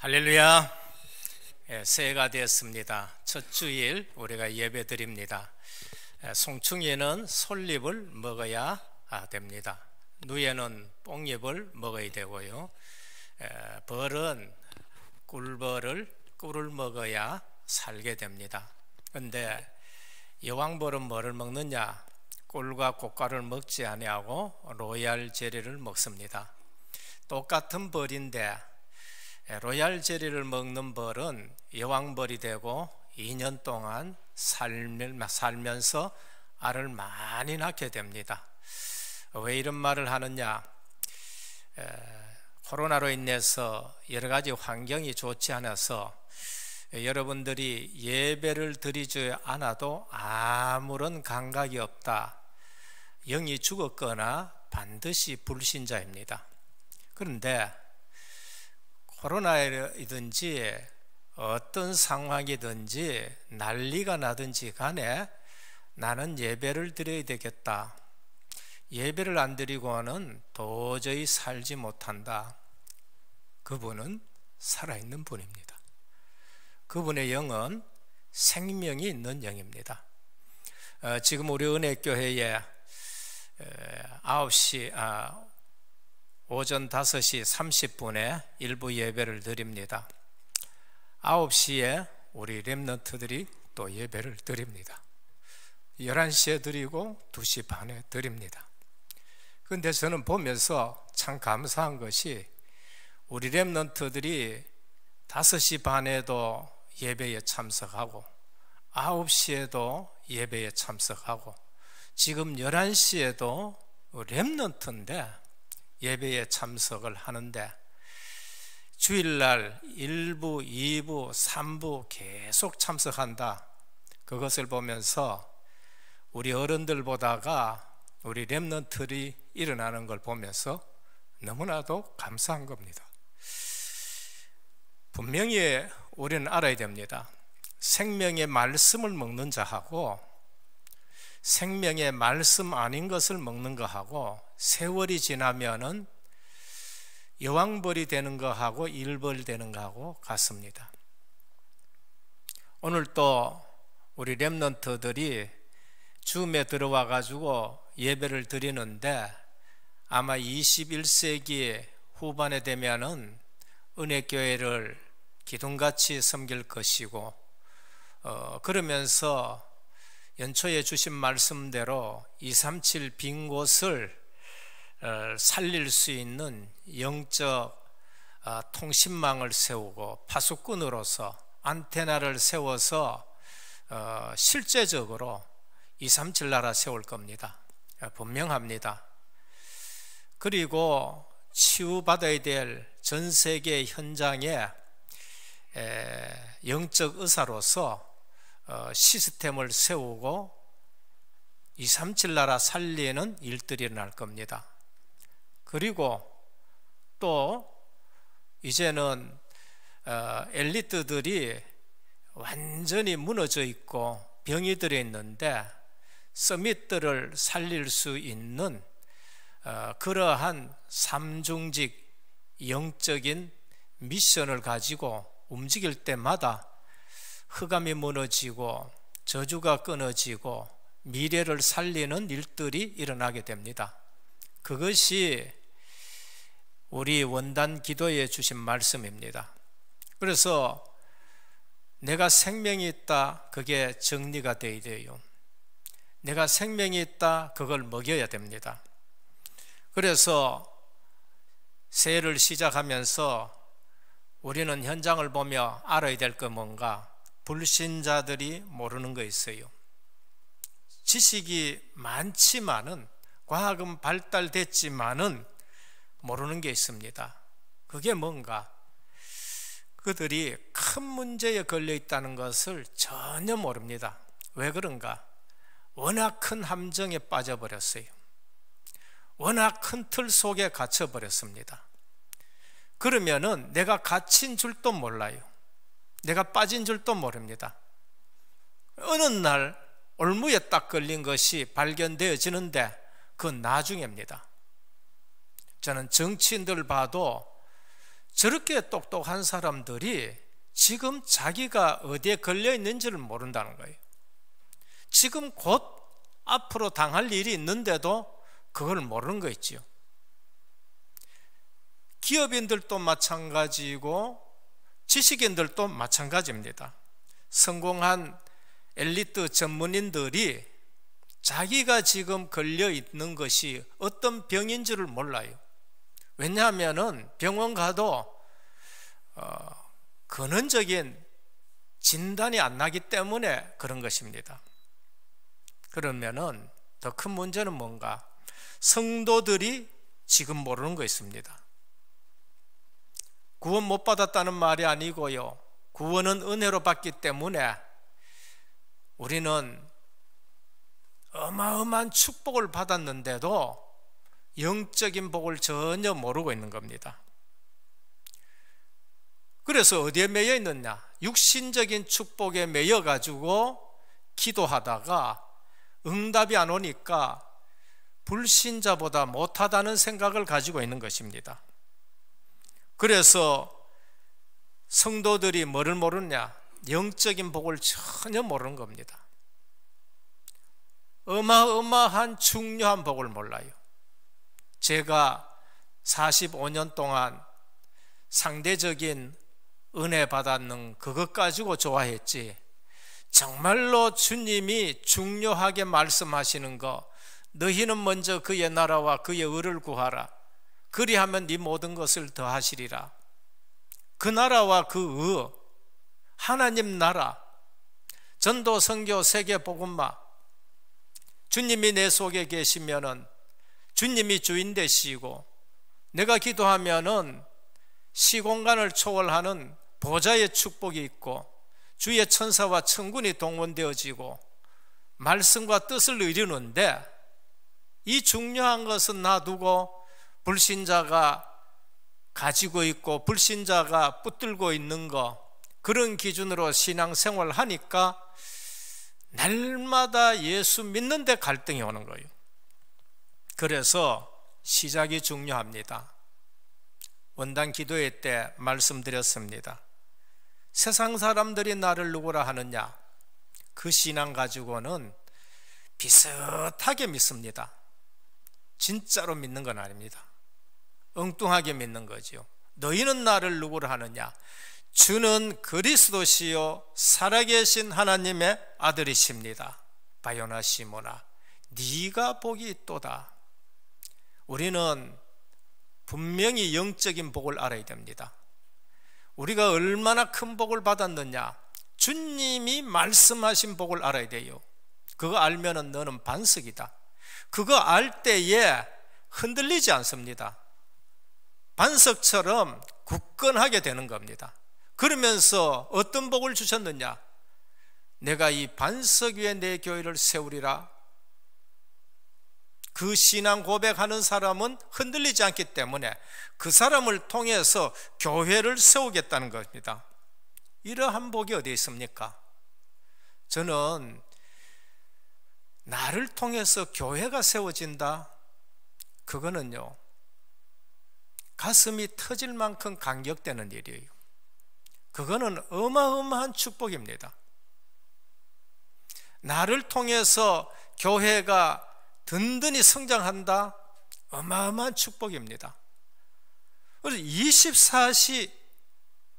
할렐루야. 예, 새해가 되었습니다. 첫 주일 우리가 예배 드립니다. 예, 송충이는 솔잎을 먹어야 아, 됩니다. 누에는 뽕잎을 먹어야 되고요. 예, 벌은 꿀벌을 꿀을 먹어야 살게 됩니다. 근데 여왕벌은 뭐를 먹느냐? 꿀과 꽃가루를 먹지 아니하고 로얄 제리를 먹습니다. 똑같은 벌인데 예, 로얄 제리를 먹는 벌은 여왕벌이 되고 2년 동안 살면서 알을 많이 낳게 됩니다. 왜 이런 말을 하느냐? 예, 코로나로 인해서 여러 가지 환경이 좋지 않아서 여러분들이 예배를 드리지 않아도 아무런 감각이 없다. 영이 죽었거나 반드시 불신자입니다. 그런데 코로나이든지 어떤 상황이든지 난리가 나든지 간에 나는 예배를 드려야 되겠다. 예배를 안 드리고는 도저히 살지 못한다. 그분은 살아있는 분입니다. 그분의 영은 생명이 있는 영입니다. 어, 지금 우리 은혜교회에 9시, 오전 5시 30분에 일부 예배를 드립니다. 9시에 우리 랩런트들이 또 예배를 드립니다. 11시에 드리고 2시 반에 드립니다. 근데 저는 보면서 참 감사한 것이 우리 랩런트들이 5시 반에도 예배에 참석하고 9시에도 예배에 참석하고 지금 11시에도 랩런트인데 예배에 참석을 하는데 주일날 1부, 2부, 3부 계속 참석한다. 그것을 보면서 우리 어른들보다가 우리 랩런트이 일어나는 걸 보면서 너무나도 감사한 겁니다. 분명히 우리는 알아야 됩니다. 생명의 말씀을 먹는 자하고 생명의 말씀 아닌 것을 먹는 거하고 세월이 지나면은 여왕벌이 되는 거하고 일벌 되는 거하고 같습니다. 오늘 또 우리 랩런트들이 줌에 들어와 가지고 예배를 드리는데 아마 21세기 후반에 되면은 은혜교회를 기둥같이 섬길 것이고 어, 그러면서 연초에 주신 말씀대로 237 빈 곳을 어, 살릴 수 있는 영적 아, 통신망을 세우고 파수꾼으로서 안테나를 세워서 어, 실제적으로 237 나라 세울 겁니다. 어, 분명합니다. 그리고 치유받아야 될 전 세계 현장에 영적 의사로서 어, 시스템을 세우고 237 나라 살리는 일들이 일어날 겁니다. 그리고 또 이제는 어, 엘리트들이 완전히 무너져 있고 병이 들어 있는데 서밋들을 살릴 수 있는 어, 그러한 삼중직 영적인 미션을 가지고 움직일 때마다 흑암이 무너지고 저주가 끊어지고 미래를 살리는 일들이 일어나게 됩니다. 그것이 우리 원단 기도에 주신 말씀입니다. 그래서 내가 생명이 있다 그게 정리가 돼야 돼요. 내가 생명이 있다 그걸 먹여야 됩니다. 그래서 새해를 시작하면서 우리는 현장을 보며 알아야 될 것 뭔가 불신자들이 모르는 거 있어요. 지식이 많지만은 과학은 발달됐지만은 모르는 게 있습니다. 그게 뭔가? 그들이 큰 문제에 걸려 있다는 것을 전혀 모릅니다. 왜 그런가? 워낙 큰 함정에 빠져버렸어요. 워낙 큰 틀 속에 갇혀버렸습니다. 그러면은 내가 갇힌 줄도 몰라요. 내가 빠진 줄도 모릅니다. 어느 날 올무에 딱 걸린 것이 발견되어지는데 그건 나중입니다. 저는 정치인들 봐도 저렇게 똑똑한 사람들이 지금 자기가 어디에 걸려 있는지를 모른다는 거예요. 지금 곧 앞으로 당할 일이 있는데도 그걸 모르는 거 있지요. 기업인들도 마찬가지고 지식인들도 마찬가지입니다. 성공한 엘리트 전문인들이 자기가 지금 걸려 있는 것이 어떤 병인지를 몰라요. 왜냐하면 병원 가도 어, 근원적인 진단이 안 나기 때문에 그런 것입니다. 그러면더큰 문제는 뭔가 성도들이 지금 모르는 거 있습니다. 구원 못 받았다는 말이 아니고요. 구원은 은혜로 받기 때문에 우리는 어마어마한 축복을 받았는데도 영적인 복을 전혀 모르고 있는 겁니다. 그래서 어디에 매여 있느냐? 육신적인 축복에 매여 가지고 기도하다가 응답이 안 오니까 불신자보다 못하다는 생각을 가지고 있는 것입니다. 그래서 성도들이 뭐를 모르냐? 영적인 복을 전혀 모르는 겁니다. 어마어마한 중요한 복을 몰라요. 제가 45년 동안 상대적인 은혜 받았는 그것 가지고 좋아했지. 정말로 주님이 중요하게 말씀하시는 거, 너희는 먼저 그의 나라와 그의 의를 구하라. 그리하면 네 모든 것을 더하시리라. 그 나라와 그 의, 하나님 나라, 전도 선교 세계 복음마, 주님이 내 속에 계시면은 주님이 주인 되시고 내가 기도하면은 시공간을 초월하는 보좌의 축복이 있고 주의 천사와 천군이 동원되어지고 말씀과 뜻을 이루는데 이 중요한 것은 놔두고 불신자가 가지고 있고 불신자가 붙들고 있는 거 그런 기준으로 신앙생활 하니까 날마다 예수 믿는데 갈등이 오는 거예요. 그래서 시작이 중요합니다. 원단 기도회 때 말씀드렸습니다. 세상 사람들이 나를 누구라 하느냐? 그 신앙 가지고는 비슷하게 믿습니다. 진짜로 믿는 건 아닙니다. 엉뚱하게 믿는 거지요. 너희는 나를 누구를 하느냐? 주는 그리스도시요 살아계신 하나님의 아들이십니다. 바요나 시모나 네가 복이 있다 우리는 분명히 영적인 복을 알아야 됩니다. 우리가 얼마나 큰 복을 받았느냐? 주님이 말씀하신 복을 알아야 돼요. 그거 알면은 너는 반석이다. 그거 알 때에 흔들리지 않습니다. 반석처럼 굳건하게 되는 겁니다. 그러면서 어떤 복을 주셨느냐? 내가 이 반석 위에 내 교회를 세우리라. 그 신앙 고백하는 사람은 흔들리지 않기 때문에 그 사람을 통해서 교회를 세우겠다는 겁니다. 이러한 복이 어디 있습니까? 저는 나를 통해서 교회가 세워진다. 그거는요. 가슴이 터질 만큼 감격되는 일이에요. 그거는 어마어마한 축복입니다. 나를 통해서 교회가 든든히 성장한다? 어마어마한 축복입니다. 그래서 24시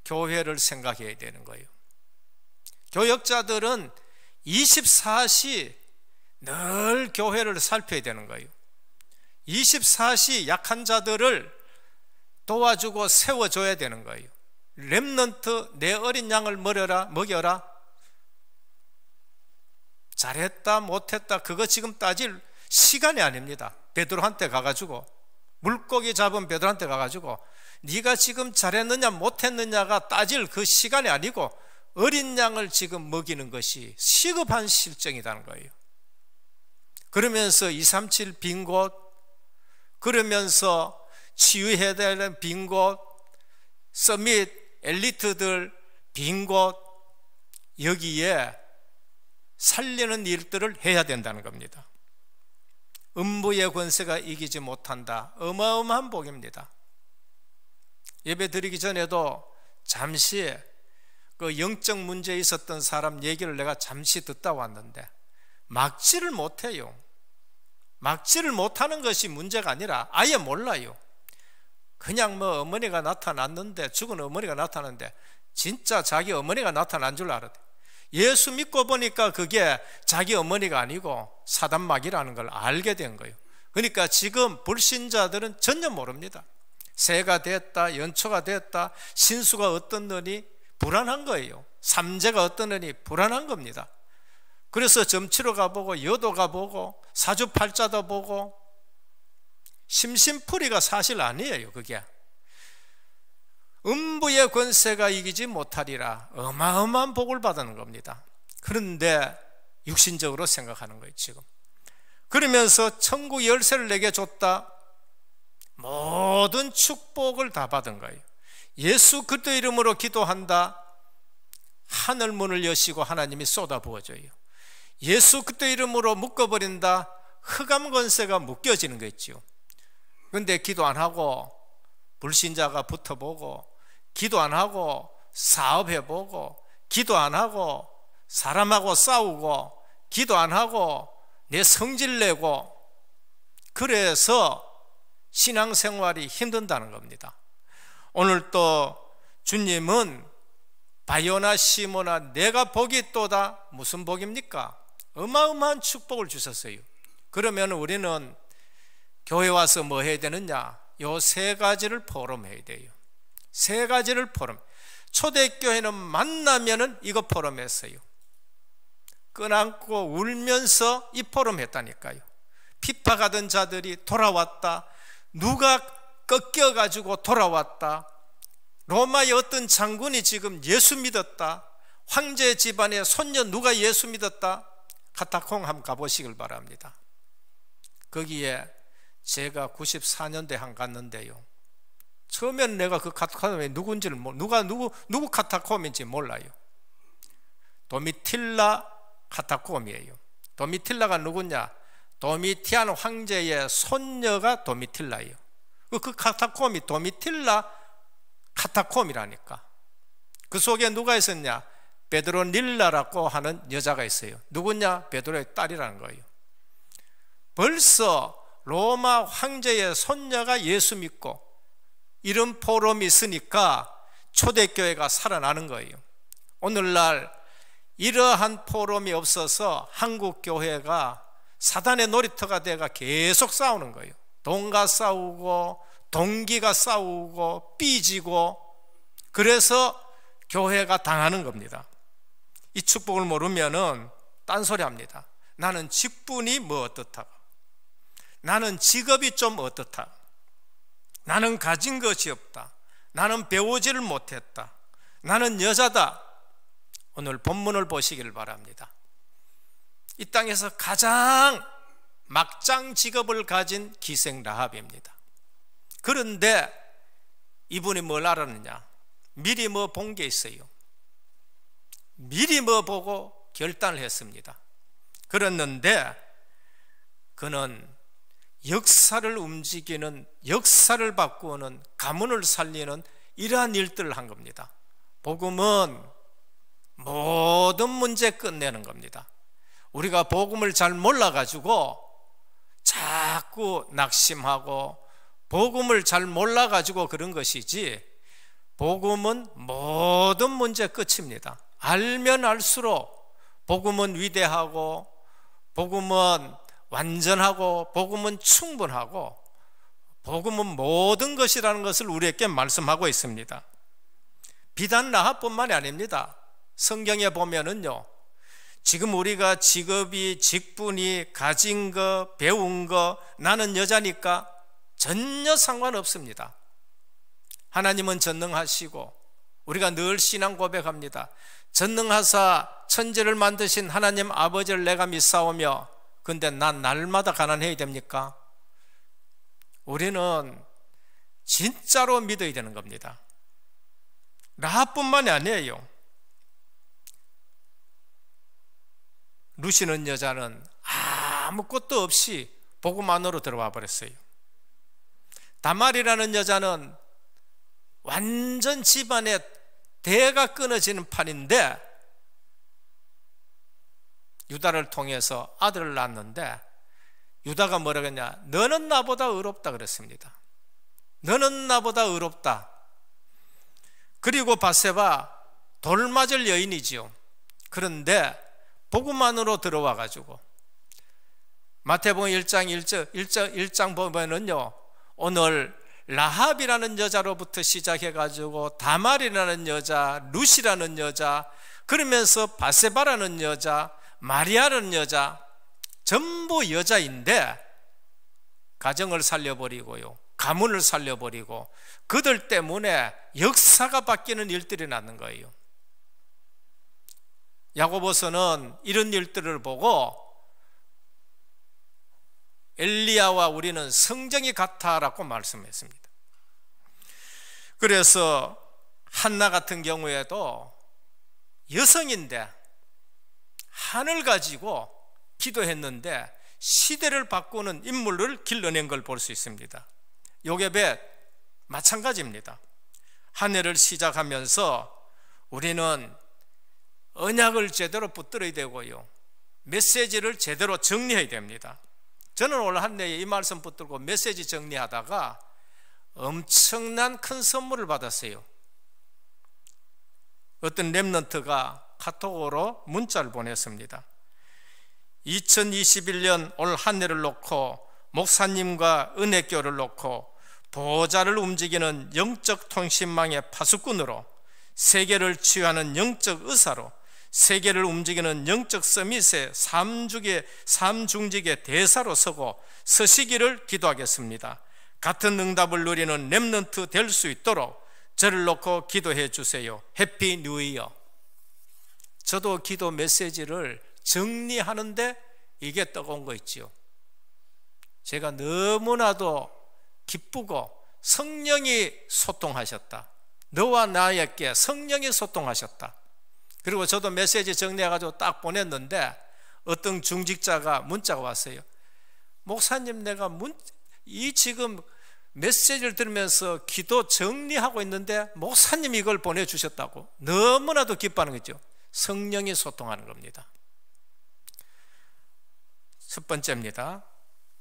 교회를 생각해야 되는 거예요. 교역자들은 24시 늘 교회를 살펴야 되는 거예요. 24시 약한 자들을 도와주고 세워줘야 되는 거예요. 랩넌트 내 어린 양을 먹여라 먹여라 잘했다 못했다 그거 지금 따질 시간이 아닙니다 베드로한테 가가지고 물고기 잡은 베드로한테 가가지고 네가 지금 잘했느냐 못했느냐가 따질 그 시간이 아니고 어린 양을 지금 먹이는 것이 시급한 실정이라는 거예요 그러면서 237 빈 곳 그러면서 치유해야 되는 빈 곳, 서밋, 엘리트들 빈 곳, 여기에 살리는 일들을 해야 된다는 겁니다. 음부의 권세가 이기지 못한다. 어마어마한 복입니다. 예배 드리기 전에도 잠시 그 영적 문제에 있었던 사람 얘기를 내가 잠시 듣다 왔는데 막지를 못해요. 막지를 못하는 것이 문제가 아니라 아예 몰라요. 그냥 뭐 어머니가 나타났는데 죽은 어머니가 나타났는데 진짜 자기 어머니가 나타난 줄 알았대. 예수 믿고 보니까 그게 자기 어머니가 아니고 사단막이라는 걸 알게 된 거예요. 그러니까 지금 불신자들은 전혀 모릅니다. 새가 됐다, 연초가 됐다, 신수가 어떤느니 불안한 거예요. 삼재가 어떤느니 불안한 겁니다. 그래서 점치러 가보고 여도 가보고 사주팔자도 보고 심심풀이가 사실 아니에요, 그게. 음부의 권세가 이기지 못하리라 어마어마한 복을 받는 겁니다. 그런데 육신적으로 생각하는 거예요, 지금. 그러면서 천국 열쇠를 내게 줬다. 모든 축복을 다 받은 거예요. 예수 그리스도 이름으로 기도한다. 하늘 문을 여시고 하나님이 쏟아 부어줘요. 예수 그리스도 이름으로 묶어버린다. 흑암 권세가 묶여지는 거있죠 근데 기도 안 하고 불신자가 붙어보고 기도 안 하고 사업해보고 기도 안 하고 사람하고 싸우고 기도 안 하고 내 성질 내고 그래서 신앙생활이 힘든다는 겁니다. 오늘 또 주님은 바요나 시모나 내가 복이 또다 무슨 복입니까? 어마어마한 축복을 주셨어요. 그러면 우리는 교회 와서 뭐 해야 되느냐? 요 세 가지를 포럼해야 돼요. 세 가지를 포럼. 초대교회는 만나면은 이거 포럼했어요. 끊안고 울면서 이 포럼했다니까요. 피파가던 자들이 돌아왔다. 누가 꺾여가지고 돌아왔다. 로마의 어떤 장군이 지금 예수 믿었다. 황제 집안의 손녀 누가 예수 믿었다. 카타콤 한번 가보시길 바랍니다. 거기에 제가 94년대 한 갔는데요. 처음에는 내가 그 카타콤이 누군지를 몰, 누가 누구 누구 카타콤인지 몰라요. 도미틸라 카타콤이에요. 도미틸라가 누구냐? 도미티안 황제의 손녀가 도미틸라예요. 그, 그 카타콤이 도미틸라 카타콤이라니까. 그 속에 누가 있었냐? 베드로 닐라라고 하는 여자가 있어요. 누구냐? 베드로의 딸이라는 거예요. 벌써 로마 황제의 손녀가 예수 믿고 이런 포럼이 있으니까 초대교회가 살아나는 거예요. 오늘날 이러한 포럼이 없어서 한국 교회가 사단의 놀이터가 돼가 계속 싸우는 거예요. 돈과 싸우고 동기가 싸우고 삐지고 그래서 교회가 당하는 겁니다. 이 축복을 모르면은 딴소리 합니다. 나는 직분이 뭐 어떻다고. 나는 직업이 좀 어떻다. 나는 가진 것이 없다. 나는 배우지를 못했다. 나는 여자다. 오늘 본문을 보시길 바랍니다. 이 땅에서 가장 막장 직업을 가진 기생 라합입니다. 그런데 이분이 뭘 알았느냐? 미리 뭐 본 게 있어요. 미리 뭐 보고 결단을 했습니다. 그랬는데 그는 역사를 움직이는 역사를 바꾸는 가문을 살리는 이러한 일들을 한 겁니다. 복음은 모든 문제 끝내는 겁니다. 우리가 복음을 잘 몰라 가지고 자꾸 낙심하고 복음을 잘 몰라 가지고 그런 것이지 복음은 모든 문제 끝입니다. 알면 알수록 복음은 위대하고 복음은 완전하고 복음은 충분하고 복음은 모든 것이라는 것을 우리에게 말씀하고 있습니다. 비단 라합뿐만이 아닙니다. 성경에 보면은요. 지금 우리가 직업이 직분이 가진 거 배운 거 나는 여자니까 전혀 상관없습니다. 하나님은 전능하시고 우리가 늘 신앙 고백합니다. 전능하사 천지를 만드신 하나님 아버지를 내가 믿사오며 근데 난 날마다 가난해야 됩니까? 우리는 진짜로 믿어야 되는 겁니다. 나뿐만이 아니에요. 루시는 여자는 아무것도 없이 복음 안으로 들어와 버렸어요. 다말이라는 여자는 완전 집안에 대가 끊어지는 판인데 유다를 통해서 아들을 낳았는데 유다가 뭐라고 했냐? 너는 나보다 의롭다 그랬습니다. 너는 나보다 의롭다. 그리고 바세바 돌맞을 여인이지요. 그런데 복음만으로 들어와 가지고 마태복음 1장 1절 1장 1장 보면은요. 오늘 라합이라는 여자로부터 시작해 가지고 다말이라는 여자, 루시라는 여자, 그러면서 바세바라는 여자, 마리아라는 여자 전부 여자인데 가정을 살려버리고요. 가문을 살려버리고 그들 때문에 역사가 바뀌는 일들이 나는 거예요. 야고보서는 이런 일들을 보고 엘리야와 우리는 성정이 같아라고 말씀했습니다. 그래서 한나 같은 경우에도 여성인데 한을 가지고 기도했는데 시대를 바꾸는 인물을 길러낸 걸 볼 수 있습니다. 요게벳 마찬가지입니다. 한 해를 시작하면서 우리는 언약을 제대로 붙들어야 되고요. 메시지를 제대로 정리해야 됩니다. 저는 올 한해에 이 말씀 붙들고 메시지 정리하다가 엄청난 큰 선물을 받았어요. 어떤 랩런트가 카톡으로 문자를 보냈습니다. 2021년 올한 해를 놓고 목사님과 은혜교를 놓고 보호자를 움직이는 영적 통신망의 파수꾼으로 세계를 치유하는 영적 의사로 세계를 움직이는 영적 서밋의 삼중의 삼중직의 대사로 서고 서시기를 기도하겠습니다. 같은 응답을 누리는 렘넌트 될 수 있도록 저를 놓고 기도해 주세요. 해피 뉴 이어. 저도 기도 메시지를 정리하는데 이게 떠거거 있지요. 제가 너무나도 기쁘고 성령이 소통하셨다. 너와 나에게 성령이 소통하셨다. 그리고 저도 메시지 정리해가지고 딱 보냈는데 어떤 중직자가 문자가 왔어요. 목사님, 내가 문, 이 지금 메시지를 들으면서 기도 정리하고 있는데 목사님 이걸 보내주셨다고 너무나도 기뻐하는 거죠. 성령이 소통하는 겁니다. 첫 번째입니다.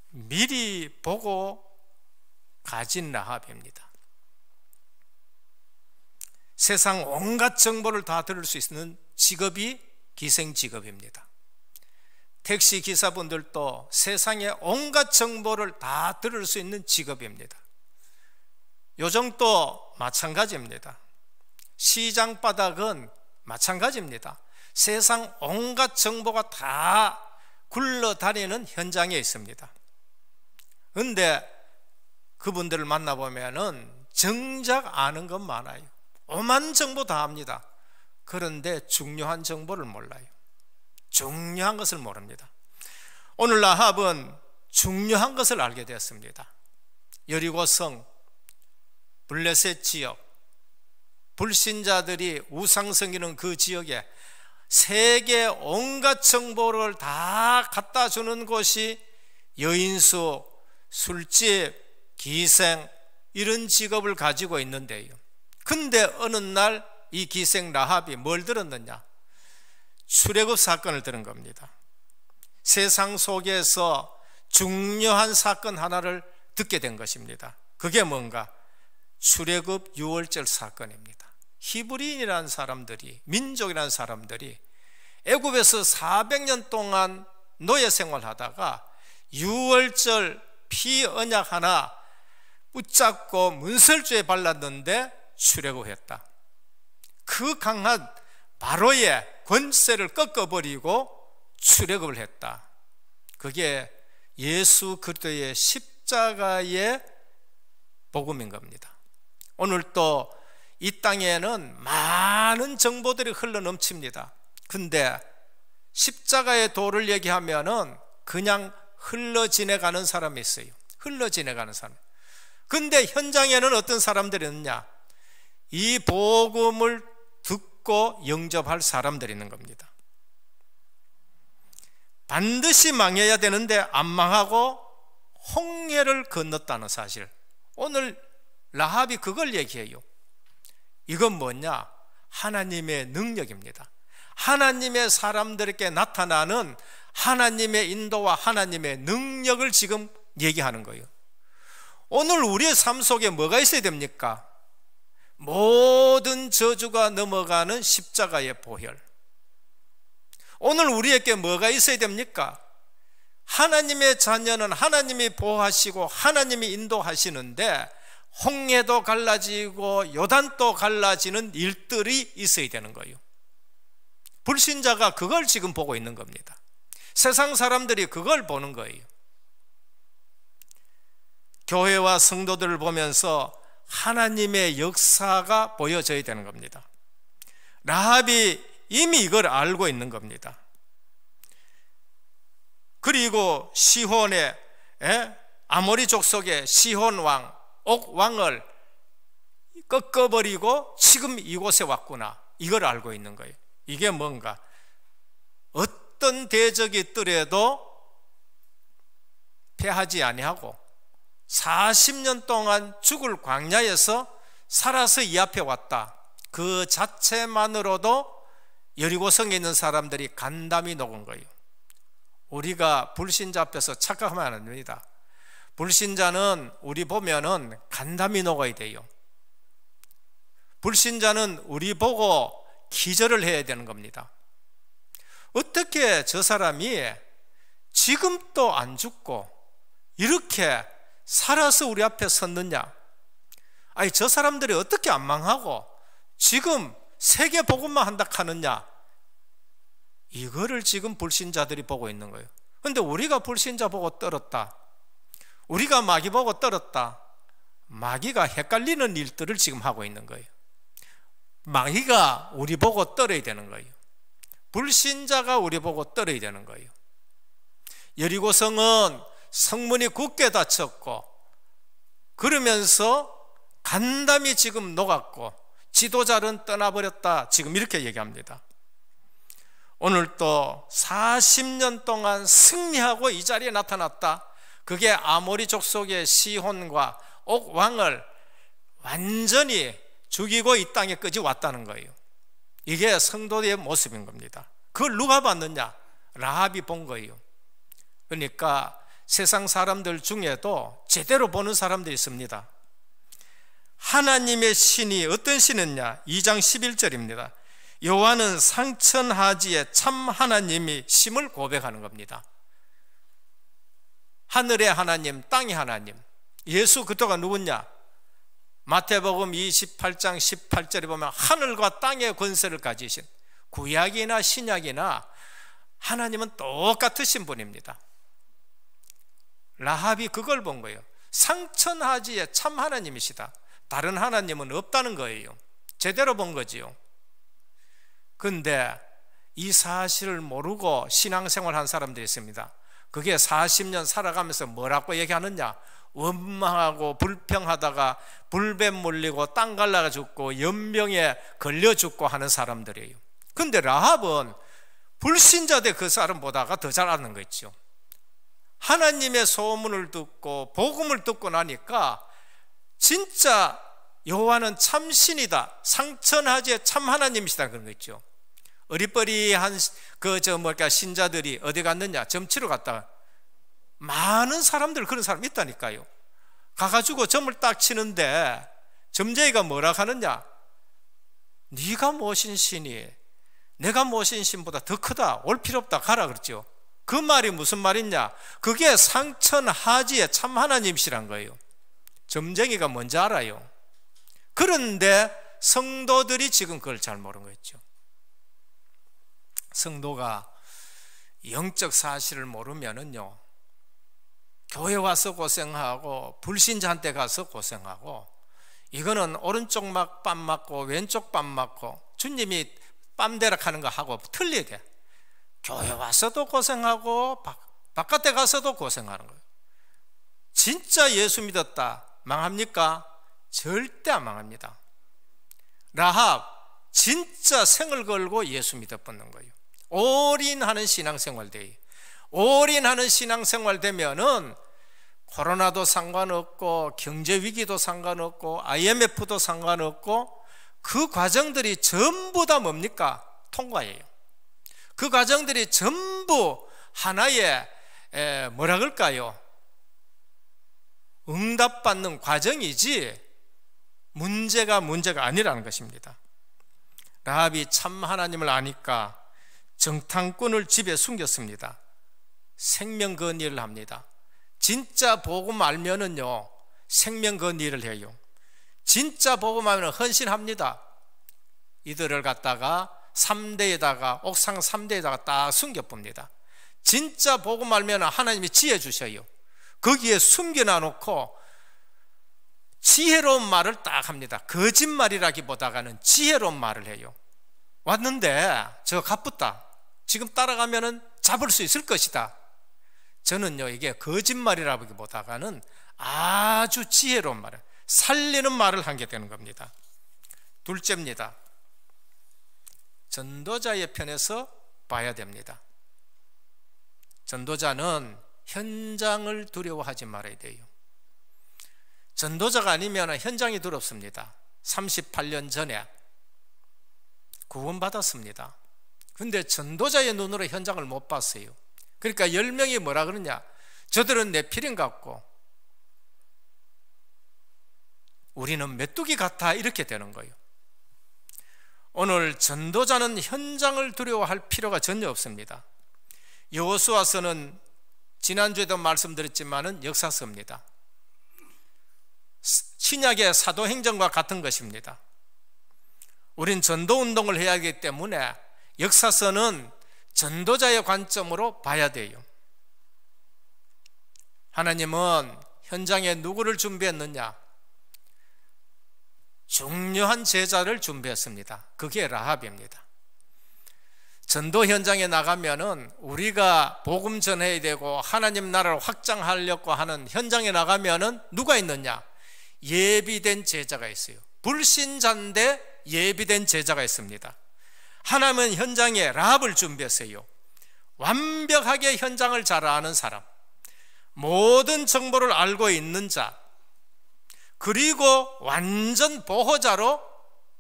미리 보고 가진 라합입니다. 세상 온갖 정보를 다 들을 수 있는 직업이 기생 직업입니다. 택시 기사분들도 세상의 온갖 정보를 다 들을 수 있는 직업입니다. 요정도 마찬가지입니다. 시장 바닥은 마찬가지입니다. 세상 온갖 정보가 다 굴러다니는 현장에 있습니다. 근데 그분들을 만나보면은 정작 아는 건 많아요. 오만 정보 다 합니다. 그런데 중요한 정보를 몰라요. 중요한 것을 모릅니다. 오늘 라합은 중요한 것을 알게 되었습니다. 여리고성, 블레셋 지역, 불신자들이 우상성이는 그 지역에 세계 온갖 정보를 다 갖다 주는 곳이 여인수, 술집, 기생 이런 직업을 가지고 있는데요. 근데 어느 날 이 기생 라합이 뭘 들었느냐? 출애굽 사건을 들은 겁니다. 세상 속에서 중요한 사건 하나를 듣게 된 것입니다. 그게 뭔가? 출애굽 유월절 사건입니다. 히브리인이라는 사람들이 민족이라는 사람들이 애굽에서 400년 동안 노예 생활하다가 6월절 피언약 하나 붙잡고 문설주에 발랐는데 출애굽했다. 그 강한 바로의 권세를 꺾어버리고 출애굽을 했다. 그게 예수 그리스도의 십자가의 복음인 겁니다. 오늘 또이 땅에는 많은 정보들이 흘러 넘칩니다. 근데 십자가의 도를 얘기하면은 그냥 흘러 지내가는 사람이 있어요. 흘러 지내가는 사람. 근데 현장에는 어떤 사람들이 있느냐? 이 복음을 듣고 영접할 사람들이 있는 겁니다. 반드시 망해야 되는데 안 망하고 홍해를 건넜다는 사실. 오늘 라합이 그걸 얘기해요. 이건 뭐냐? 하나님의 능력입니다. 하나님의 사람들에게 나타나는 하나님의 인도와 하나님의 능력을 지금 얘기하는 거예요. 오늘 우리의 삶 속에 뭐가 있어야 됩니까? 모든 저주가 넘어가는 십자가의 보혈. 오늘 우리에게 뭐가 있어야 됩니까? 하나님의 자녀는 하나님이 보호하시고 하나님이 인도하시는데 홍해도 갈라지고 요단도 갈라지는 일들이 있어야 되는 거예요. 불신자가 그걸 지금 보고 있는 겁니다. 세상 사람들이 그걸 보는 거예요. 교회와 성도들을 보면서 하나님의 역사가 보여져야 되는 겁니다. 라합이 이미 이걸 알고 있는 겁니다. 그리고 시혼의 에? 아모리 족속의 시혼 왕 옥왕을 꺾어버리고 지금 이곳에 왔구나. 이걸 알고 있는 거예요. 이게 뭔가 어떤 대적이 있더라도 패하지 아니하고 40년 동안 죽을 광야에서 살아서 이 앞에 왔다. 그 자체만으로도 여리고성에 있는 사람들이 간담이 녹은 거예요. 우리가 불신자 앞에서 착각하면 안 됩니다. 불신자는 우리 보면은 간담이 녹아야 돼요. 불신자는 우리 보고 기절을 해야 되는 겁니다. 어떻게 저 사람이 지금도 안 죽고 이렇게 살아서 우리 앞에 섰느냐? 아니, 저 사람들이 어떻게 안 망하고 지금 세계 복음만 한다 하느냐? 이거를 지금 불신자들이 보고 있는 거예요. 근데 우리가 불신자 보고 떨었다. 우리가 마귀 보고 떨었다. 마귀가 헷갈리는 일들을 지금 하고 있는 거예요. 마귀가 우리 보고 떨어야 되는 거예요. 불신자가 우리 보고 떨어야 되는 거예요. 여리고성은 성문이 굳게 닫혔고 그러면서 간담이 지금 녹았고 지도자는 떠나버렸다. 지금 이렇게 얘기합니다. 오늘 또 40년 동안 승리하고 이 자리에 나타났다. 그게 아모리 족속의 시혼과 옥 왕을 완전히 죽이고 이땅에끄지 왔다는 거예요. 이게 성도의 모습인 겁니다. 그걸 누가 봤느냐? 라합이 본 거예요. 그러니까 세상 사람들 중에도 제대로 보는 사람들이 있습니다. 하나님의 신이 어떤 신이냐? 2장 11절입니다. 여호와 상천하지에 참 하나님이 심을 고백하는 겁니다. 하늘의 하나님, 땅의 하나님. 예수 그토가 누구냐? 마태복음 28장 18절에 보면 하늘과 땅의 권세를 가지신 구약이나 신약이나 하나님은 똑같으신 분입니다. 라합이 그걸 본 거예요. 상천하지에 참 하나님이시다. 다른 하나님은 없다는 거예요. 제대로 본 거지요. 근데 이 사실을 모르고 신앙생활 한 사람들이 있습니다. 그게 40년 살아가면서 뭐라고 얘기하느냐? 원망하고 불평하다가 불배 물리고 땅갈라 죽고 연병에 걸려 죽고 하는 사람들이에요. 근데 라합은 불신자 대그 사람보다가 더잘 아는 거 있죠. 하나님의 소문을 듣고 복음을 듣고 나니까 진짜 여호와는 참신이다. 상천하지의 참 하나님이시다 그런 거 있죠. 어리버리한 그 저뭐랄까 신자들이 어디 갔느냐 점치러 갔다 많은 사람들 그런 사람 있다니까요. 가가지고 점을 딱 치는데 점쟁이가 뭐라 하느냐? 네가 모신 신이 내가 모신 신보다 더 크다. 올 필요 없다. 가라 그랬죠. 그 말이 무슨 말이냐? 그게 상천하지에 참 하나님이시란 거예요. 점쟁이가 뭔지 알아요. 그런데 성도들이 지금 그걸 잘 모르는 거죠. 성도가 영적 사실을 모르면은요, 교회 와서 고생하고, 불신자한테 가서 고생하고, 이거는 오른쪽 막밤 맞고, 왼쪽 밤 맞고, 주님이 빰대락 하는 거 하고 틀리게. 교회 와서도 고생하고, 바, 깥에 가서도 고생하는 거예요. 진짜 예수 믿었다. 망합니까? 절대 안 망합니다. 라합, 진짜 생을 걸고 예수 믿어뻗는 거예요. 올인하는 신앙생활 되요. 올인하는 신앙생활 되면은 코로나도 상관없고 경제 위기도 상관없고 IMF도 상관없고 그 과정들이 전부 다 뭡니까? 통과예요. 그 과정들이 전부 하나의 에, 뭐라 그럴까요? 응답받는 과정이지 문제가 문제가 아니라는 것입니다. 라합이 참 하나님을 아니까 정탐꾼을 집에 숨겼습니다. 생명 건 일을 합니다. 진짜 복음 알면은요, 생명 건 일을 해요. 진짜 복음 하면 헌신합니다. 이들을 갖다가 3대에다가, 옥상 3대에다가 딱 숨겨봅니다. 진짜 복음 알면 하나님이 지혜 주셔요. 거기에 숨겨놔놓고 지혜로운 말을 딱 합니다. 거짓말이라기보다는 지혜로운 말을 해요. 왔는데 저 가쁘다. 지금 따라가면 잡을 수 있을 것이다. 저는요, 이게 거짓말이라기보다가는 아주 지혜로운 말을, 살리는 말을 한 게 되는 겁니다. 둘째입니다. 전도자의 편에서 봐야 됩니다. 전도자는 현장을 두려워하지 말아야 돼요. 전도자가 아니면 현장이 두렵습니다. 38년 전에 구원받았습니다. 근데 전도자의 눈으로 현장을 못 봤어요. 그러니까 열명이 뭐라 그러냐? 저들은 내 필인 같고 우리는 메뚜기 같아 이렇게 되는 거예요. 오늘 전도자는 현장을 두려워할 필요가 전혀 없습니다. 여호수아서는 지난주에도 말씀드렸지만은 역사서입니다. 신약의 사도행전과 같은 것입니다. 우린 전도운동을 해야 하기 때문에 역사서는 전도자의 관점으로 봐야 돼요. 하나님은 현장에 누구를 준비했느냐? 중요한 제자를 준비했습니다. 그게 라합입니다. 전도 현장에 나가면은 우리가 복음 전해야 되고 하나님 나라를 확장하려고 하는 현장에 나가면은 누가 있느냐? 예비된 제자가 있어요. 불신자인데 예비된 제자가 있습니다. 하나님은 현장에 랍을 준비했어요. 완벽하게 현장을 잘 아는 사람, 모든 정보를 알고 있는 자, 그리고 완전 보호자로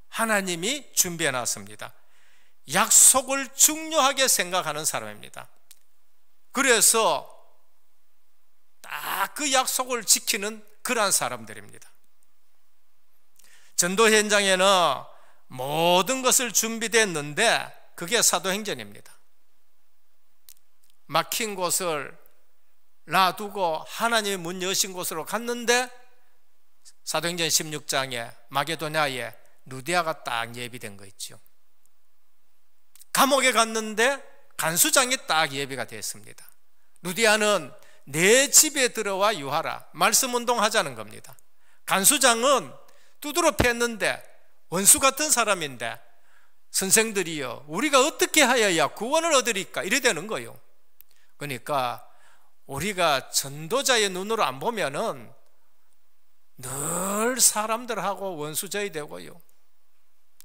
하나님이 준비해 놨습니다. 약속을 중요하게 생각하는 사람입니다. 그래서 딱 그 약속을 지키는 그러한 사람들입니다. 전도 현장에는 모든 것을 준비됐는데 그게 사도행전입니다. 막힌 곳을 놔두고 하나님의 문 여신 곳으로 갔는데 사도행전 16장에 마게도냐에 누디아가 딱 예비된 거 있죠. 감옥에 갔는데 간수장이 딱 예비가 되습니다 누디아는 내 집에 들어와 유하라 말씀 운동하자는 겁니다. 간수장은 두드러 팼는데 원수 같은 사람인데 선생들이여 우리가 어떻게 하여야 구원을 얻으리까 이래 되는 거요. 예 그러니까 우리가 전도자의 눈으로 안 보면은 늘 사람들하고 원수자이 되고요.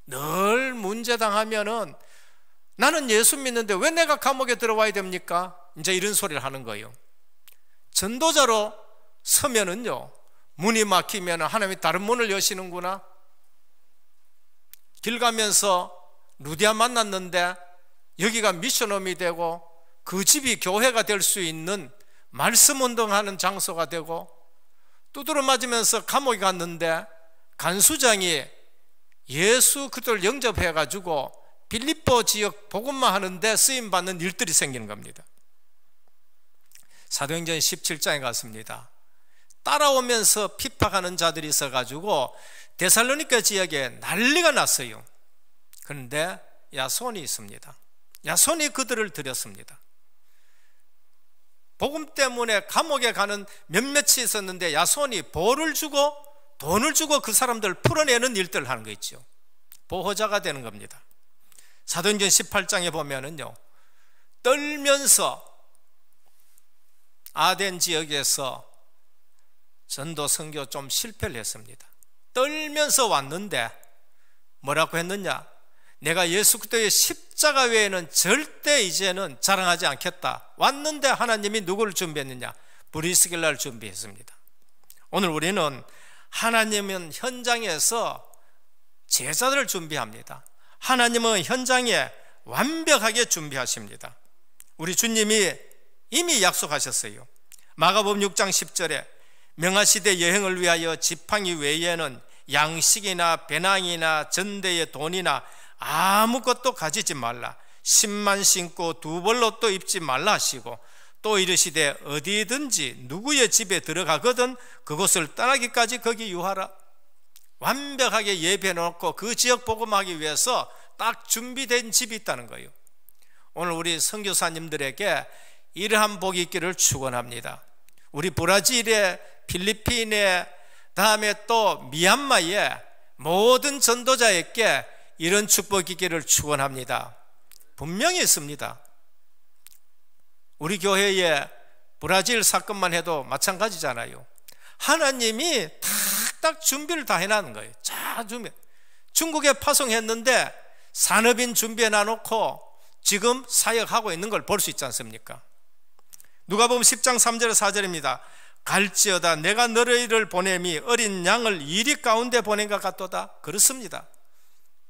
늘 문제당하면은 나는 예수 믿는데 왜 내가 감옥에 들어와야 됩니까? 이제 이런 소리를 하는 거예요. 전도자로 서면은요, 문이 막히면 하나님이 다른 문을 여시는구나. 길 가면서 루디아 만났는데 여기가 미션홈이 되고 그 집이 교회가 될 수 있는 말씀 운동하는 장소가 되고 두드러 맞으면서 감옥에 갔는데 간수장이 예수 그들 영접해 가지고 빌립보 지역 복음만 하는데 쓰임 받는 일들이 생기는 겁니다. 사도행전 17장에 갔습니다. 따라오면서 핍박하는 자들이 있어 가지고 데살로니카 지역에 난리가 났어요. 그런데 야손이 있습니다. 야손이 그들을 들였습니다. 복음 때문에 감옥에 가는 몇몇이 있었는데 야손이 벌을 주고 돈을 주고 그 사람들 풀어내는 일들을 하는 거 있죠. 보호자가 되는 겁니다. 사도행전 18장에 보면은요. 떨면서 아덴 지역에서 전도 선교 좀 실패를 했습니다. 떨면서 왔는데 뭐라고 했느냐? 내가 예수 그리스도의 십자가 외에는 절대 이제는 자랑하지 않겠다. 왔는데 하나님이 누구를 준비했느냐? 브리스길라를 준비했습니다. 오늘 우리는 하나님은 현장에서 제자들을 준비합니다. 하나님은 현장에 완벽하게 준비하십니다. 우리 주님이 이미 약속하셨어요. 마가복 6장 10절에 명하시대 여행을 위하여 지팡이 외에는 양식이나 배낭이나 전대의 돈이나 아무것도 가지지 말라. 신만 신고 두벌 옷도 입지 말라 하시고 또 이르시되 어디든지 누구의 집에 들어가거든 그곳을 떠나기까지 거기 유하라. 완벽하게 예배해 놓고 그 지역 복음하기 위해서 딱 준비된 집이 있다는 거예요. 오늘 우리 선교사님들에게 이러한 복이 있기를 축원합니다. 우리 브라질에 필리핀에 다음에 또 미얀마에 모든 전도자에게 이런 축복이 기를 축원합니다. 분명히 있습니다. 우리 교회에 브라질 사건만 해도 마찬가지잖아요. 하나님이 딱딱 준비를 다 해놓은 거예요. 자, 준비. 중국에 파송했는데 산업인 준비해 놔놓고 지금 사역하고 있는 걸 볼 수 있지 않습니까? 누가 보면 10장 3절 4절입니다. 갈지어다 내가 너희를 보냄이 어린 양을 이리 가운데 보낸 것 같도다. 그렇습니다.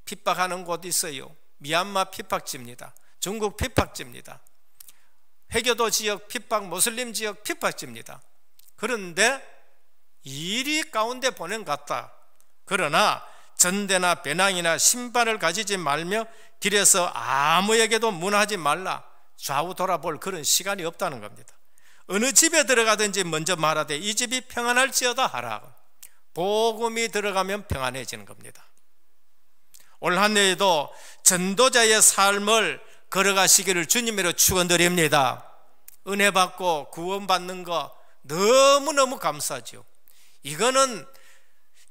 핍박하는 곳 있어요. 미얀마 핍박지입니다. 중국 핍박지입니다. 회교도 지역 핍박, 모슬림 지역 핍박지입니다. 그런데 이리 가운데 보낸 같다. 그러나 전대나 배낭이나 신발을 가지지 말며 길에서 아무에게도 문하지 말라. 좌우 돌아볼 그런 시간이 없다는 겁니다. 어느 집에 들어가든지 먼저 말하되 이 집이 평안할지어다 하라. 복음이 들어가면 평안해지는 겁니다. 올 한해에도 전도자의 삶을 걸어가시기를 주님으로 축원드립니다. 은혜 받고 구원 받는 거 너무너무 감사죠. 이거는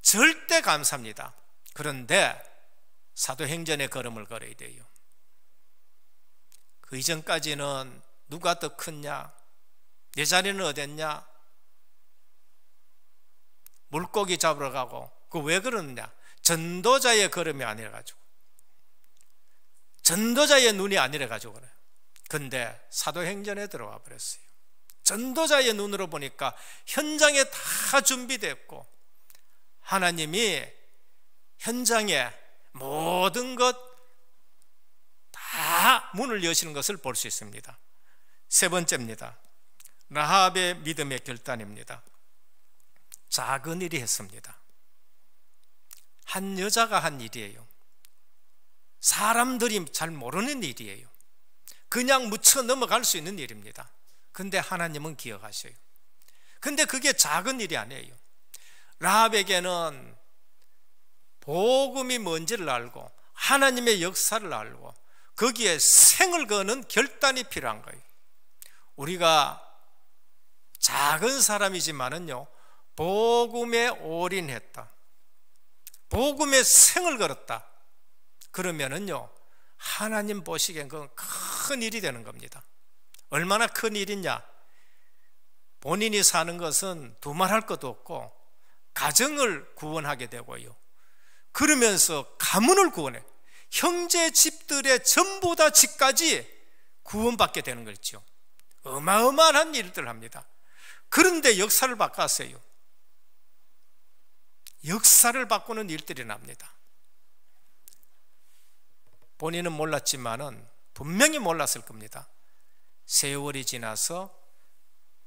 절대 감사합니다. 그런데 사도행전의 걸음을 걸어야 돼요. 그 이전까지는 누가 더 컸냐? 내 자리는 어땠냐? 물고기 잡으러 가고 그 왜 그러느냐? 전도자의 걸음이 아니라가지고 전도자의 눈이 아니라가지고 그래요 근데 사도행전에 들어와 버렸어요 전도자의 눈으로 보니까 현장에 다 준비됐고 하나님이 현장에 모든 것 문을 여시는 것을 볼 수 있습니다. 세 번째입니다. 라합의 믿음의 결단입니다. 작은 일이 했습니다. 한 여자가 한 일이에요. 사람들이 잘 모르는 일이에요. 그냥 묻혀 넘어갈 수 있는 일입니다. 근데 하나님은 기억하셔요. 근데 그게 작은 일이 아니에요. 라합에게는 복음이 뭔지를 알고 하나님의 역사를 알고 거기에 생을 거는 결단이 필요한 거예요. 우리가 작은 사람이지만은요, 복음에 올인했다. 복음에 생을 걸었다. 그러면은요, 하나님 보시기엔 그건 큰 일이 되는 겁니다. 얼마나 큰 일이냐? 본인이 사는 것은 두말할 것도 없고, 가정을 구원하게 되고요. 그러면서 가문을 구원해. 형제 집들의 전보다 집까지 구원받게 되는 거죠. 어마어마한 일들 합니다. 그런데 역사를 바꿨어요. 역사를 바꾸는 일들이 납니다. 본인은 몰랐지만 분명히 몰랐을 겁니다. 세월이 지나서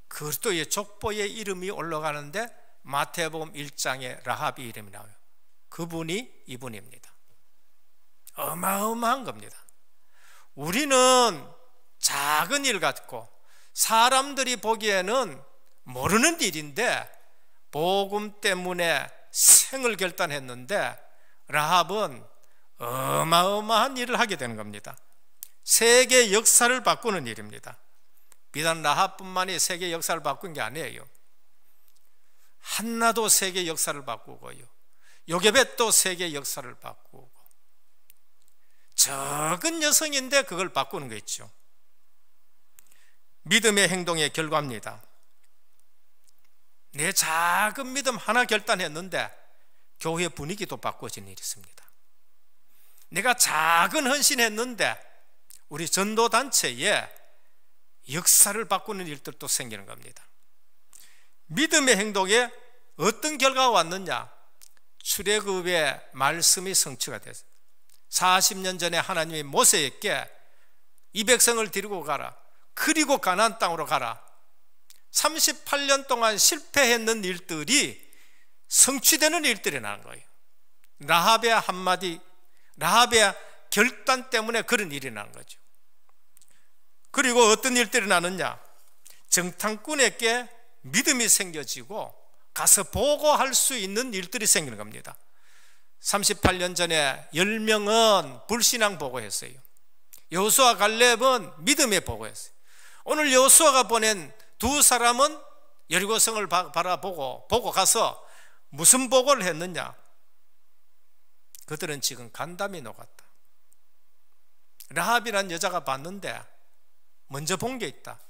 그리스도의 족보의 이름이 올라가는데 마태복음 1장에 라합이 이름이 나와요. 그분이 이분입니다. 어마어마한 겁니다. 우리는 작은 일 같고 사람들이 보기에는 모르는 일인데 복음 때문에 생을 결단했는데 라합은 어마어마한 일을 하게 되는 겁니다. 세계 역사를 바꾸는 일입니다. 비단 라합뿐만이 세계 역사를 바꾼 게 아니에요. 한나도 세계 역사를 바꾸고요. 요게벳도 세계 역사를 바꾸고 적은 여성인데 그걸 바꾸는 거 있죠. 믿음의 행동의 결과입니다. 내 작은 믿음 하나 결단했는데 교회 분위기도 바꿔지는 일이 있습니다. 내가 작은 헌신했는데 우리 전도단체에 역사를 바꾸는 일들도 생기는 겁니다. 믿음의 행동에 어떤 결과가 왔느냐? 출애굽의 말씀이 성취가 됐어요. 40년 전에 하나님이 모세에게 이 백성을 데리고 가라. 그리고 가나안 땅으로 가라. 38년 동안 실패했는 일들이 성취되는 일들이 나는 거예요. 라합의 한마디, 라합의 결단 때문에 그런 일이 난 거죠. 그리고 어떤 일들이 나느냐? 정탐꾼에게 믿음이 생겨지고 가서 보고할 수 있는 일들이 생기는 겁니다. 38년 전에 10명은 불신앙 보고했어요. 여수와 갈렙은 믿음의 보고했어요. 오늘 여수아가 보낸 두 사람은 여리고성을 바라보고 보고 가서 무슨 보고를 했느냐? 그들은 지금 간담이 녹았다. 라합이란 여자가 봤는데 먼저 본 게 있다.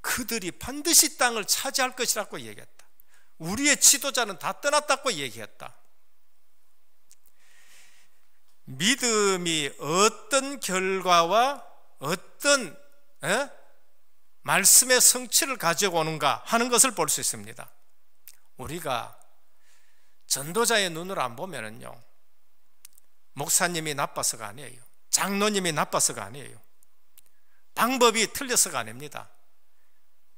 그들이 반드시 땅을 차지할 것이라고 얘기했다. 우리의 지도자는 다 떠났다고 얘기했다. 믿음이 어떤 결과와 어떤 에? 말씀의 성취를 가져오는가 하는 것을 볼 수 있습니다. 우리가 전도자의 눈으로안 보면은요, 목사님이 나빠서가 아니에요. 장로님이 나빠서가 아니에요. 방법이 틀려서가 아닙니다.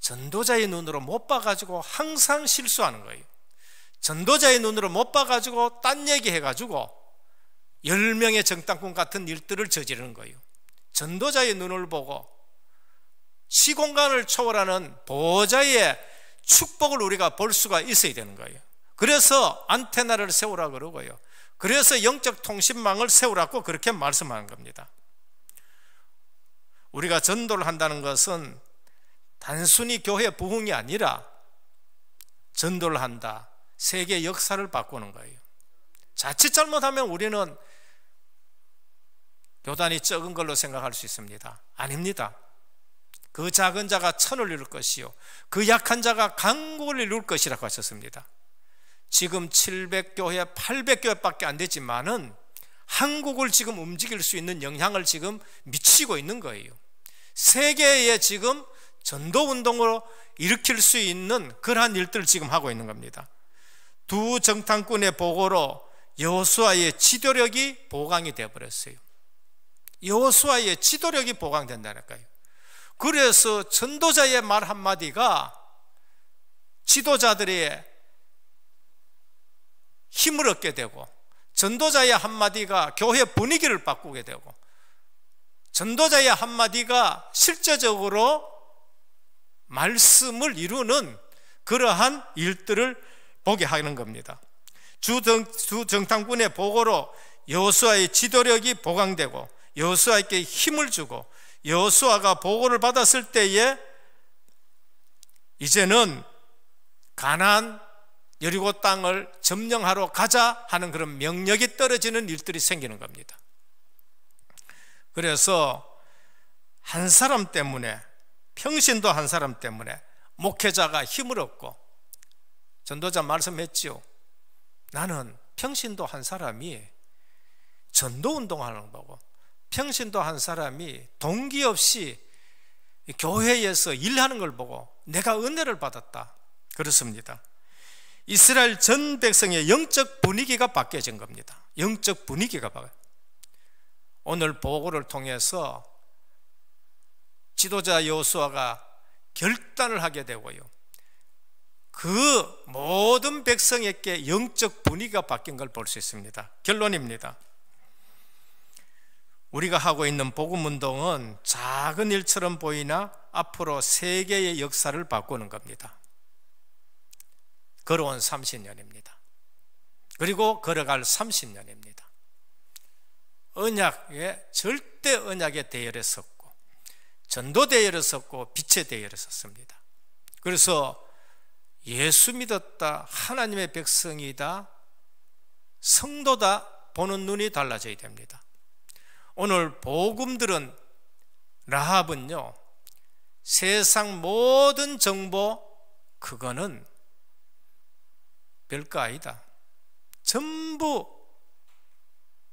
전도자의 눈으로 못 봐가지고 항상 실수하는 거예요. 전도자의 눈으로 못 봐가지고 딴 얘기 해가지고 열명의 정당꾼 같은 일들을 저지르는 거예요. 전도자의 눈을 보고 시공간을 초월하는 보호자의 축복을 우리가 볼 수가 있어야 되는 거예요. 그래서 안테나를 세우라 그러고요. 그래서 영적 통신망을 세우라고 그렇게 말씀하는 겁니다. 우리가 전도를 한다는 것은 단순히 교회 부흥이 아니라 전도를 한다. 세계 역사를 바꾸는 거예요. 자칫 잘못하면 우리는 교단이 적은 걸로 생각할 수 있습니다. 아닙니다. 그 작은 자가 천을 이룰 것이요. 그 약한 자가 강국을 이룰 것이라고 하셨습니다. 지금 700교회, 800교회밖에 안 되지만은 한국을 지금 움직일 수 있는 영향을 지금 미치고 있는 거예요. 세계에 지금 전도 운동으로 일으킬 수 있는 그러한 일들을 지금 하고 있는 겁니다. 두 정탐꾼의 보고로 여호수아의 지도력이 보강이 되어 버렸어요. 여호수아의 지도력이 보강된다니까요 그래서 전도자의 말 한마디가 지도자들의 힘을 얻게 되고 전도자의 한마디가 교회 분위기를 바꾸게 되고 전도자의 한마디가 실제적으로 말씀을 이루는 그러한 일들을 보게 하는 겁니다. 주정, 주정탐군의 보고로 여수아의 지도력이 보강되고 여수아에게 힘을 주고 여수아가 보고를 받았을 때에 이제는 가난 여리고 땅을 점령하러 가자 하는 그런 명령이 떨어지는 일들이 생기는 겁니다. 그래서 한 사람 때문에 평신도 한 사람 때문에 목회자가 힘을 얻고 전도자 말씀했지요. 나는 평신도 한 사람이 전도 운동하는 거고 평신도 한 사람이 동기 없이 교회에서 일하는 걸 보고 내가 은혜를 받았다. 그렇습니다. 이스라엘 전 백성의 영적 분위기가 바뀌어진 겁니다. 영적 분위기가 바뀌어 오늘 보고를 통해서 지도자 여호수아가 결단을 하게 되고요. 그 모든 백성에게 영적 분위기가 바뀐 걸 볼 수 있습니다. 결론입니다. 우리가 하고 있는 복음 운동은 작은 일처럼 보이나 앞으로 세계의 역사를 바꾸는 겁니다. 걸어온 30년입니다. 그리고 걸어갈 30년입니다. 언약에 절대 언약의 대열에 섰고 전도 대열에 섰고 빛의 대열에 섰습니다. 그래서 예수 믿었다, 하나님의 백성이다, 성도다 보는 눈이 달라져야 됩니다. 오늘 복음들은 라합은요. 세상 모든 정보 그거는 별거 아니다. 전부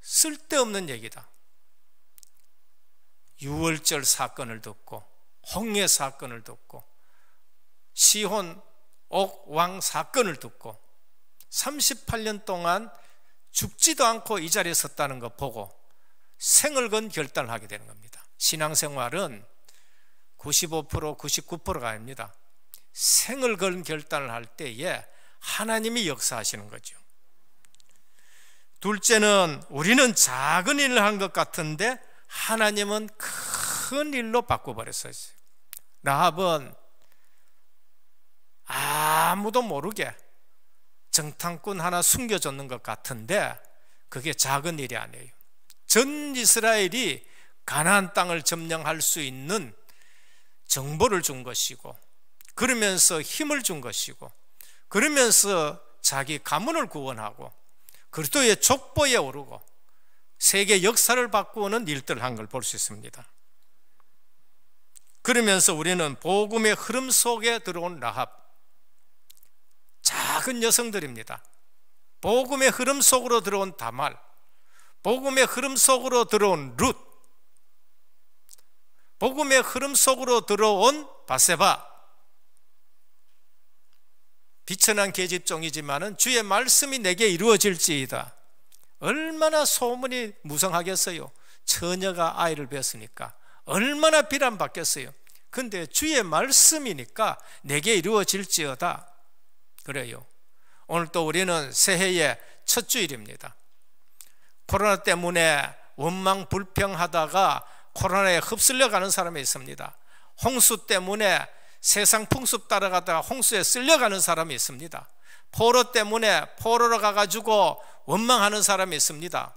쓸데없는 얘기다. 유월절 사건을 듣고 홍해 사건을 듣고 시혼 옥왕 사건을 듣고 38년 동안 죽지도 않고 이 자리에 섰다는 거 보고 생을 건 결단을 하게 되는 겁니다. 신앙생활은 95% 99%가 아닙니다. 생을 건 결단을 할 때에 하나님이 역사하시는 거죠. 둘째는 우리는 작은 일을 한 것 같은데 하나님은 큰 일로 바꿔버렸어요. 라합은 아무도 모르게 정탐꾼 하나 숨겨줬는 것 같은데 그게 작은 일이 아니에요. 전 이스라엘이 가나안 땅을 점령할 수 있는 정보를 준 것이고 그러면서 힘을 준 것이고 그러면서 자기 가문을 구원하고 그리스도의 족보에 오르고 세계 역사를 바꾸는 일들 한 걸 볼 수 있습니다. 그러면서 우리는 복음의 흐름 속에 들어온 라합 작은 여성들입니다. 복음의 흐름 속으로 들어온 다말 복음의 흐름 속으로 들어온 룻, 복음의 흐름 속으로 들어온 바세바, 비천한 계집종이지만은 주의 말씀이 내게 이루어질지이다. 얼마나 소문이 무성하겠어요. 처녀가 아이를 뵀으니까 얼마나 비난받겠어요. 근데 주의 말씀이니까 내게 이루어질지어다. 그래요. 오늘 또 우리는 새해의 첫 주일입니다. 코로나 때문에 원망 불평하다가 코로나에 흡슬려 가는 사람이 있습니다. 홍수 때문에 세상 풍습 따라가다가 홍수에 쓸려가는 사람이 있습니다. 포로 때문에 포로로 가가지고 원망하는 사람이 있습니다.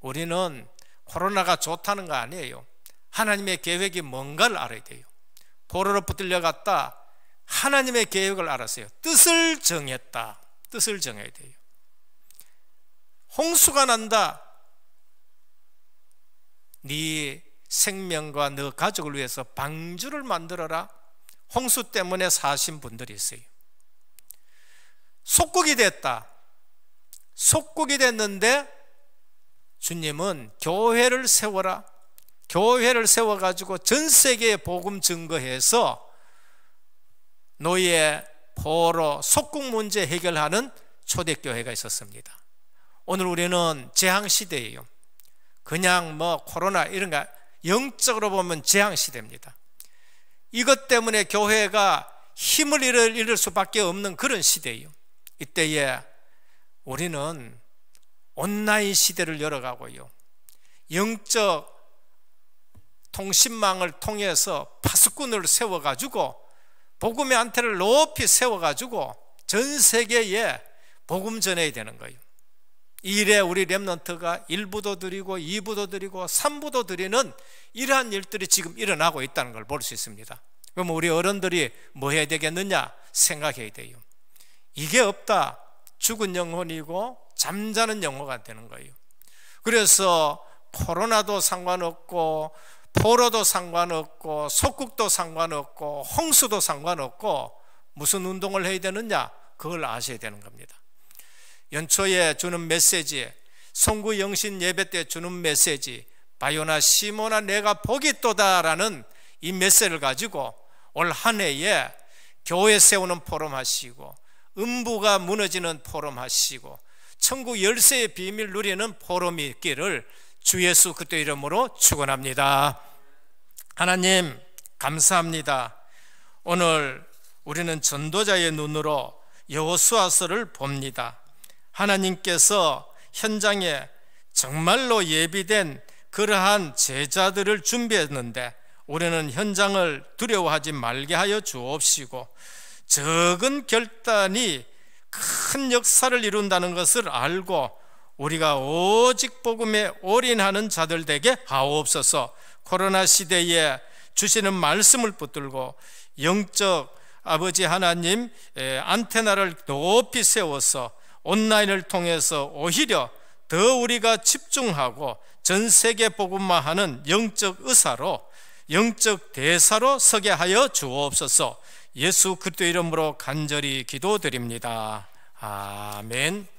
우리는 코로나가 좋다는 거 아니에요. 하나님의 계획이 뭔가를 알아야 돼요. 포로로 붙들려갔다. 하나님의 계획을 알았어요. 뜻을 정했다. 뜻을 정해야 돼요. 홍수가 난다. 네 생명과 너 가족을 위해서 방주를 만들어라. 홍수 때문에 사신 분들이 있어요. 속국이 됐다. 속국이 됐는데 주님은 교회를 세워라. 교회를 세워가지고 전 세계에 복음 증거해서 노예, 포로, 속국 문제 해결하는 초대교회가 있었습니다. 오늘 우리는 재앙 시대예요. 그냥 뭐 코로나 이런 거 영적으로 보면 재앙 시대입니다. 이것 때문에 교회가 힘을 잃을, 잃을 수밖에 없는 그런 시대예요. 이때에 우리는 온라인 시대를 열어가고요. 영적 통신망을 통해서 파수꾼을 세워가지고 복음의 안테를 높이 세워가지고 전 세계에 복음 전해야 되는 거예요. 이 일에 우리 랩런트가 1부도 드리고 2부도 드리고 3부도 드리는 이러한 일들이 지금 일어나고 있다는 걸 볼 수 있습니다. 그럼 우리 어른들이 뭐 해야 되겠느냐 생각해야 돼요. 이게 없다. 죽은 영혼이고 잠자는 영혼가 되는 거예요. 그래서 코로나도 상관없고 포로도 상관없고 속국도 상관없고 홍수도 상관없고 무슨 운동을 해야 되느냐 그걸 아셔야 되는 겁니다. 연초에 주는 메시지, 송구 영신 예배 때 주는 메시지, 바요나 시모나 내가 복이 또다라는 이 메시를 지 가지고 올 한 해에 교회 세우는 포럼 하시고 음부가 무너지는 포럼 하시고 천국 열쇠의 비밀 누리는 포럼이 있기를 주 예수 그때 이름으로 축원합니다. 하나님 감사합니다. 오늘 우리는 전도자의 눈으로 여호수아서를 봅니다. 하나님께서 현장에 정말로 예비된 그러한 제자들을 준비했는데 우리는 현장을 두려워하지 말게 하여 주옵시고 적은 결단이 큰 역사를 이룬다는 것을 알고 우리가 오직 복음에 올인하는 자들 되게 하옵소서 코로나 시대에 주시는 말씀을 붙들고 영적 아버지 하나님 안테나를 높이 세워서 온라인을 통해서 오히려 더 우리가 집중하고 전 세계 복음화하는 영적 의사로 영적 대사로 서게 하여 주옵소서. 예수 그리스도 이름으로 간절히 기도드립니다. 아멘.